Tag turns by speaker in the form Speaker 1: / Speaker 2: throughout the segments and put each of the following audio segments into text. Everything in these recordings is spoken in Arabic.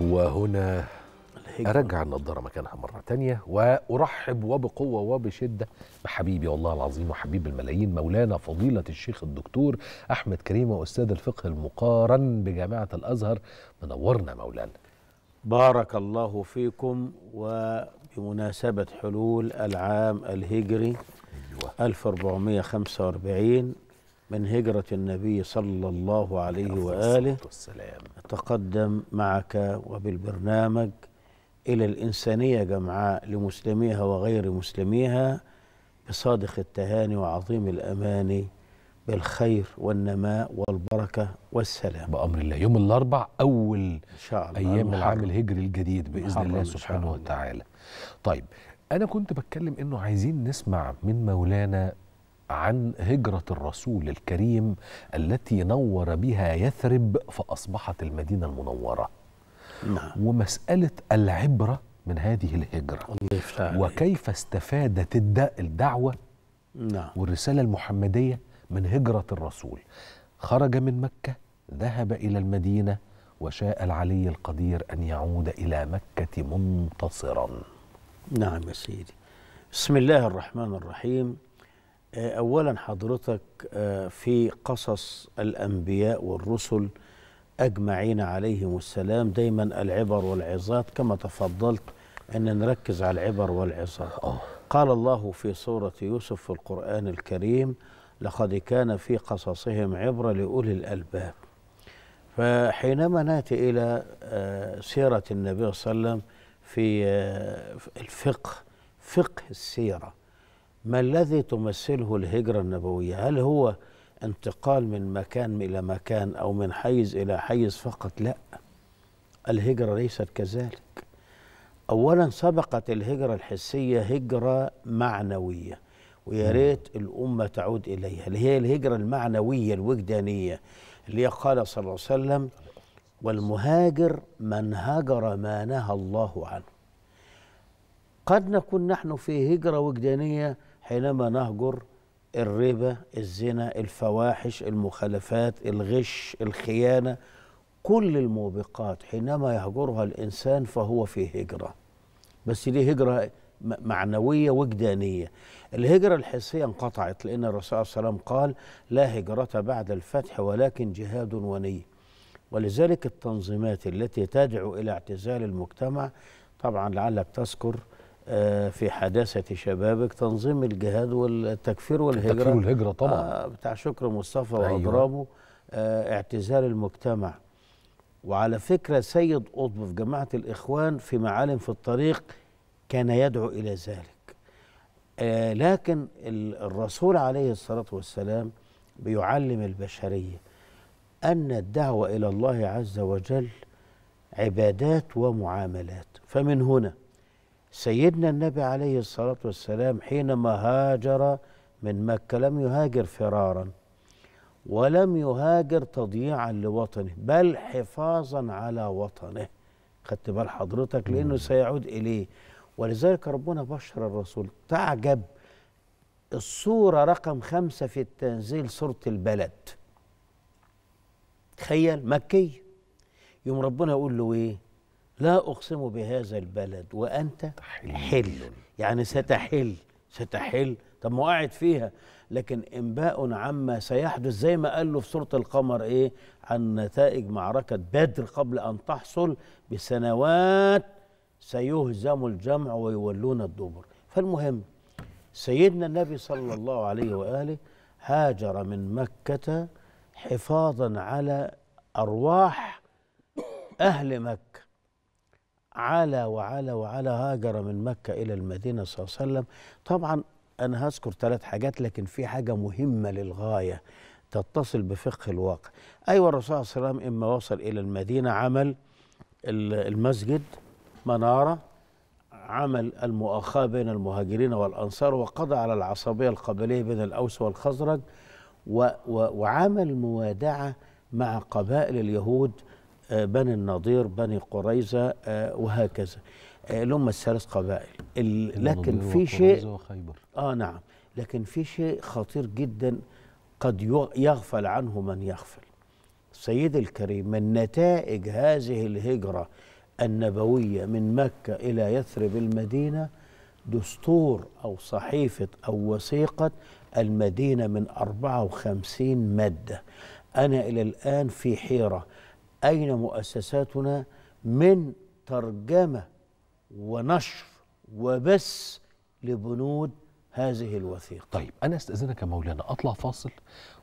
Speaker 1: وهنا أرجع النضارة مكانها مرة تانية وأرحب وبقوة وبشدة بحبيبي والله العظيم وحبيب الملايين مولانا فضيلة الشيخ الدكتور أحمد كريم وأستاذ الفقه المقارن بجامعة الأزهر منورنا مولانا
Speaker 2: بارك الله فيكم وبمناسبة حلول العام الهجري أيوة. 1445 من هجرة النبي صلى الله عليه وآله والسلام. أتقدم معك وبالبرنامج إلى الإنسانية جمعاء لمسلميها وغير مسلميها بصادق التهاني وعظيم الأماني بالخير
Speaker 1: والنماء والبركة والسلام بأمر الله يوم الأربع أول إن شاء الله أيام العام الهجري الجديد بإذن الله سبحانه وتعالى طيب أنا كنت بتكلم إنه عايزين نسمع من مولانا عن هجرة الرسول الكريم التي نور بها يثرب فأصبحت المدينة المنورة نعم. ومسألة العبرة من هذه الهجرة وكيف استفادت الدعوة نعم. والرسالة المحمدية من هجرة الرسول خرج من مكة ذهب إلى المدينة وشاء العلي القدير أن يعود إلى مكة منتصرا نعم يا سيدي بسم
Speaker 2: الله الرحمن الرحيم آه، اولا حضرتك آه، في قصص الانبياء والرسل اجمعين عليهم السلام دايما العبر والعظات كما تفضلت ان نركز على العبر والعظات آه. قال الله في سوره يوسف في القران الكريم لقد كان في قصصهم عبره لاولي الالباب فحينما ناتي الى سيره النبي صلى الله عليه وسلم في الفقه فقه السيره ما الذي تمثله الهجرة النبوية هل هو انتقال من مكان إلى مكان أو من حيز إلى حيز فقط لا الهجرة ليست كذلك أولا سبقت الهجرة الحسية هجرة معنوية ويا ريت الأمة تعود إليها اللي هي الهجرة المعنوية الوجدانية اللي قال صلى الله عليه وسلم والمهاجر من هجر ما نهى الله عنه قد نكون نحن في هجرة وجدانية حينما نهجر الربا الزنا الفواحش المخالفات الغش الخيانه كل الموبقات حينما يهجرها الانسان فهو في هجره بس دي هجره معنويه وجدانيه الهجره الحسيه انقطعت لان الرسول صلى الله عليه وسلم قال لا هجره بعد الفتح ولكن جهاد وني ولذلك التنظيمات التي تدعو الى اعتزال المجتمع طبعا لعلك تذكر آه، في حداثة شبابك تنظيم الجهاد والتكفير والهجرة التكفير والهجرة طبعا آه بتاع شكر مصطفى أيوة. وأضرابه آه اعتزال المجتمع وعلى فكرة سيد قطب في جماعة الإخوان في معالم في الطريق كان يدعو إلى ذلك آه لكن الرسول عليه الصلاة والسلام بيعلم البشرية أن الدعوة إلى الله عز وجل عبادات ومعاملات فمن هنا سيدنا النبي عليه الصلاة والسلام حينما هاجر من مكة لم يهاجر فرارا ولم يهاجر تضييعا لوطنه بل حفاظا على وطنه خدت بال حضرتك لأنه سيعود إليه ولذلك ربنا بشر الرسول تعجب الصورة رقم خمسة في التنزيل صورة البلد تخيل مكي يوم ربنا يقول له ايه لا أقسم بهذا البلد وأنت حل, حل. يعني ستحل ستحل طب ما قاعد فيها لكن انباء عما سيحدث زي ما قال له في سوره القمر ايه عن نتائج معركه بدر قبل ان تحصل بسنوات سيهزم الجمع ويولون الدبر فالمهم سيدنا النبي صلى الله عليه واله هاجر من مكه حفاظا على ارواح اهل مكه على وعلى وعلى هاجر من مكة إلى المدينة صلى الله عليه وسلم طبعا أنا هذكر ثلاث حاجات لكن في حاجة مهمة للغاية تتصل بفقه الواقع أيوة الرسول صلى الله عليه وسلم إما وصل إلى المدينة عمل المسجد منارة عمل المؤاخاة بين المهاجرين والأنصار وقضى على العصبية القبلية بين الأوس والخزرج وعمل موادعة مع قبائل اليهود بني النضير بني قريظة آه، وهكذا آه، اللي هم الثلاث قبائل لكن في شيء وخيبر. اه نعم لكن في شيء خطير جدا قد يغفل عنه من يغفل سيد الكريم من نتائج هذه الهجرة النبوية من مكة إلى يثرب المدينة دستور أو صحيفة أو وثيقة المدينة من 54 مادة أنا إلى الآن في حيرة أين مؤسساتنا من ترجمة ونشر وبث لبنود
Speaker 1: هذه الوثيقة طيب أنا أستأذنك يا مولانا أطلع فاصل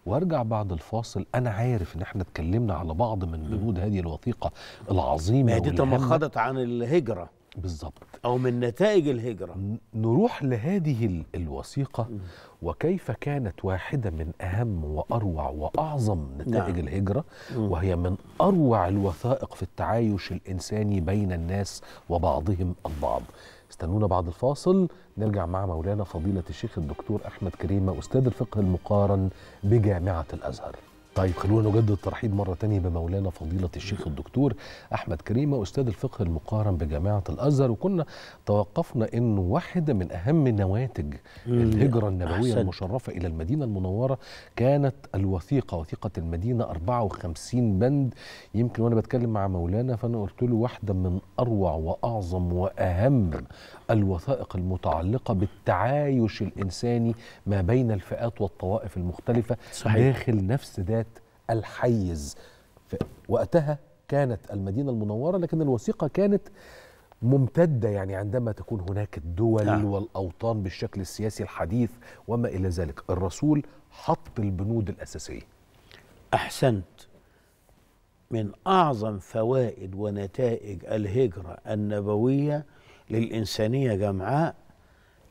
Speaker 1: وارجع بعد الفاصل أنا عارف إن إحنا اتكلمنا على بعض من بنود هذه الوثيقة العظيمة دي تمخضت
Speaker 2: عن الهجرة
Speaker 1: بالظبط او من نتائج الهجره نروح لهذه الوثيقه وكيف كانت واحده من اهم واروع واعظم نتائج نعم. الهجره وهي من اروع الوثائق في التعايش الانساني بين الناس وبعضهم البعض استنونا بعد الفاصل نرجع مع مولانا فضيله الشيخ الدكتور احمد كريمه استاذ الفقه المقارن بجامعه الازهر طيب خلونا نجدد الترحيب مرة تانية بمولانا فضيلة الشيخ الدكتور أحمد كريمة أستاذ الفقه المقارن بجامعة الأزهر وكنا توقفنا أنه واحدة من أهم نواتج الهجرة النبوية أحسن. المشرفة إلى المدينة المنورة كانت الوثيقة وثيقة المدينة 54 بند يمكن وأنا بتكلم مع مولانا فأنا قلت له واحدة من أروع وأعظم وأهم الوثائق المتعلقة بالتعايش الإنساني ما بين الفئات والطوائف المختلفة صحيح. داخل نفس ذات الحيز وقتها كانت المدينة المنورة لكن الوثيقة كانت ممتدة يعني عندما تكون هناك الدول آه. والأوطان بالشكل السياسي الحديث وما إلى ذلك الرسول حط البنود الأساسية أحسنت من أعظم فوائد ونتائج
Speaker 2: الهجرة النبوية للإنسانية جمعاء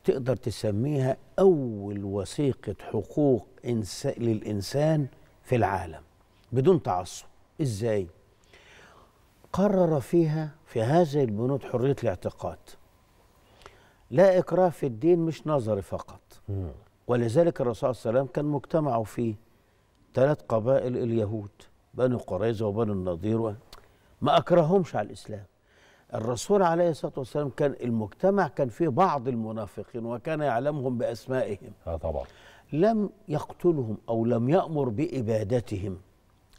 Speaker 2: تقدر تسميها أول وثيقة حقوق إنس... للإنسان في العالم بدون تعصب ازاي قرر فيها في هذه البنود حريه الاعتقاد لا اكراه في الدين مش نظري فقط ولذلك الرسول صلى الله عليه وسلم كان مجتمعه فيه ثلاث قبائل اليهود بنو قريظه وبنو النضير ما اكرههمش على الاسلام الرسول عليه الصلاه والسلام كان المجتمع كان فيه بعض المنافقين وكان يعلمهم باسمائهم اه طبعا لم يقتلهم او لم يامر بابادتهم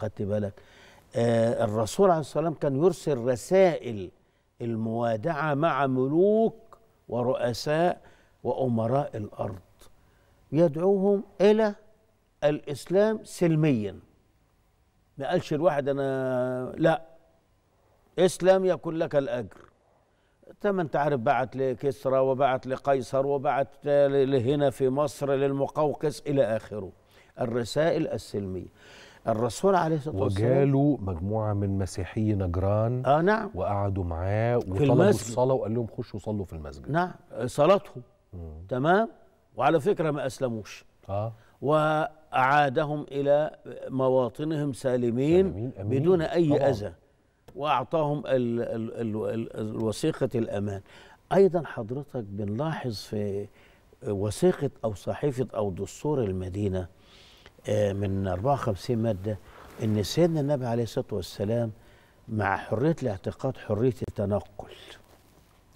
Speaker 2: خدت بالك آه الرسول عليه الصلاة والسلام كان يرسل رسائل الموادعة مع ملوك ورؤساء وأمراء الأرض يدعوهم إلى الإسلام سلميا ما قالش الواحد أنا لا إسلام يكون لك الأجر تم انت عارف بعت لكسرى وبعت لقيصر وبعت لهنا في مصر للمقوقس إلى آخره الرسائل السلمية
Speaker 1: الرسول عليه الصلاه والسلام وجاله مجموعه من مسيحي نجران اه نعم وقعدوا معاه وطلبوا الصلاه وقال لهم خشوا صلوا في المسجد نعم
Speaker 2: صلاتهم تمام وعلى فكره ما اسلموش اه واعادهم الى مواطنهم سالمين, سالمين أمين. بدون اي طبعا. اذى واعطاهم الـ الـ الـ الـ الـ وثيقه الامان ايضا حضرتك بنلاحظ في وثيقه او صحيفه او دستور المدينه آه، من 54 مادة أن سيدنا النبي عليه الصلاة والسلام مع حرية الاعتقاد حرية التنقل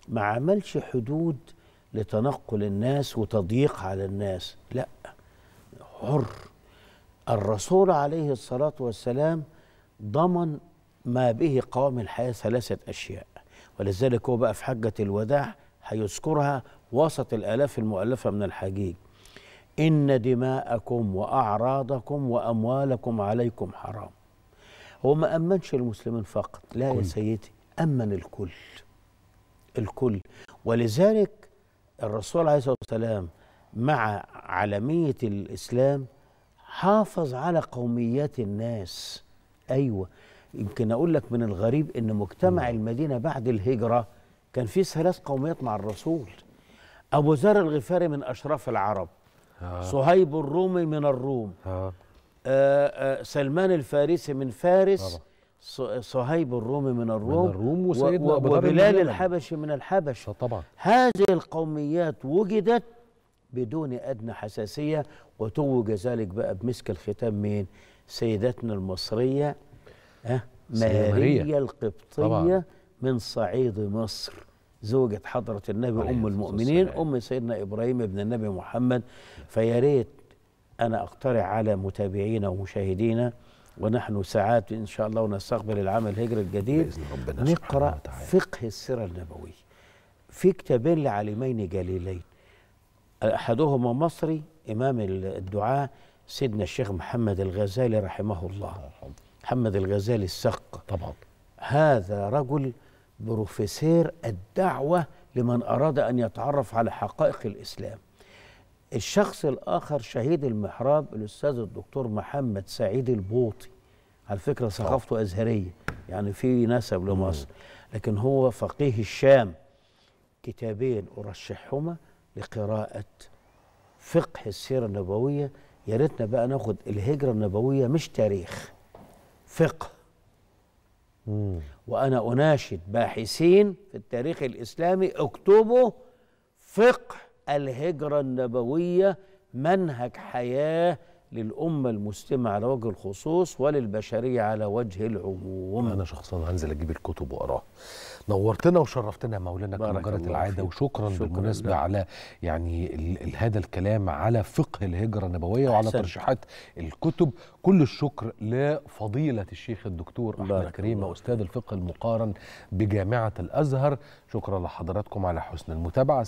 Speaker 2: ما عملش حدود لتنقل الناس وتضييق على الناس لا حر الرسول عليه الصلاة والسلام ضمن ما به قوام الحياة ثلاثة أشياء ولذلك هو بقى في حجة الوداع هيذكرها وسط الآلاف المؤلفة من الحجيج إن دماءكم وأعراضكم وأموالكم عليكم حرام هو ما أمنش المسلمين فقط لا كل. يا سيدي أمن الكل الكل ولذلك الرسول عليه الصلاة والسلام مع عالمية الإسلام حافظ على قوميات الناس أيوة يمكن أقول لك من الغريب أن مجتمع م. المدينة بعد الهجرة كان فيه ثلاث قوميات مع الرسول أبو ذر الغفاري من أشراف العرب صهيب الرومي من الروم آه. آه, آه سلمان الفارسي من فارس صهيب الرومي من الروم من الروم وسيدنا وبلال الحبشي من الحبش آه، طبعا هذه القوميات وجدت بدون أدنى حساسية وتوج ذلك بقى بمسك الختام مين سيدتنا المصرية أه ماريا القبطية طبعا. من صعيد مصر زوجة حضرة النبي أم المؤمنين أم سيدنا إبراهيم ابن النبي محمد فيا ريت أنا أقترح على متابعينا ومشاهدينا ونحن ساعات إن شاء الله ونستقبل العام الهجري الجديد نقرأ فقه السيرة النبوية في كتابين لعالمين جليلين أحدهما مصري إمام الدعاء سيدنا الشيخ محمد الغزالي رحمه الله محمد الغزالي السق طبعا هذا رجل بروفيسير الدعوة لمن أراد أن يتعرف على حقائق الإسلام الشخص الآخر شهيد المحراب الأستاذ الدكتور محمد سعيد البوطي على فكرة ثقافته أزهرية يعني في نسب لمصر لكن هو فقيه الشام كتابين أرشحهما لقراءة فقه السيرة النبوية يا ريتنا بقى ناخد الهجرة النبوية مش تاريخ فقه وأنا أناشد باحثين في التاريخ الإسلامي اكتبوا فقه الهجرة النبوية منهج حياة للأمة المسلمة على وجه الخصوص
Speaker 1: وللبشرية على وجه العموم أنا شخصا هنزل أجيب الكتب وأراه نورتنا وشرفتنا مولانا كمجرة جرت العادة وشكرا شكرا بالمناسبة لله. على يعني هذا الكلام على فقه الهجرة النبوية وعلى ترشيحات الكتب كل الشكر لفضيلة الشيخ الدكتور أحمد كريمة أستاذ الفقه المقارن بجامعة الأزهر شكرا لحضراتكم على حسن المتابعة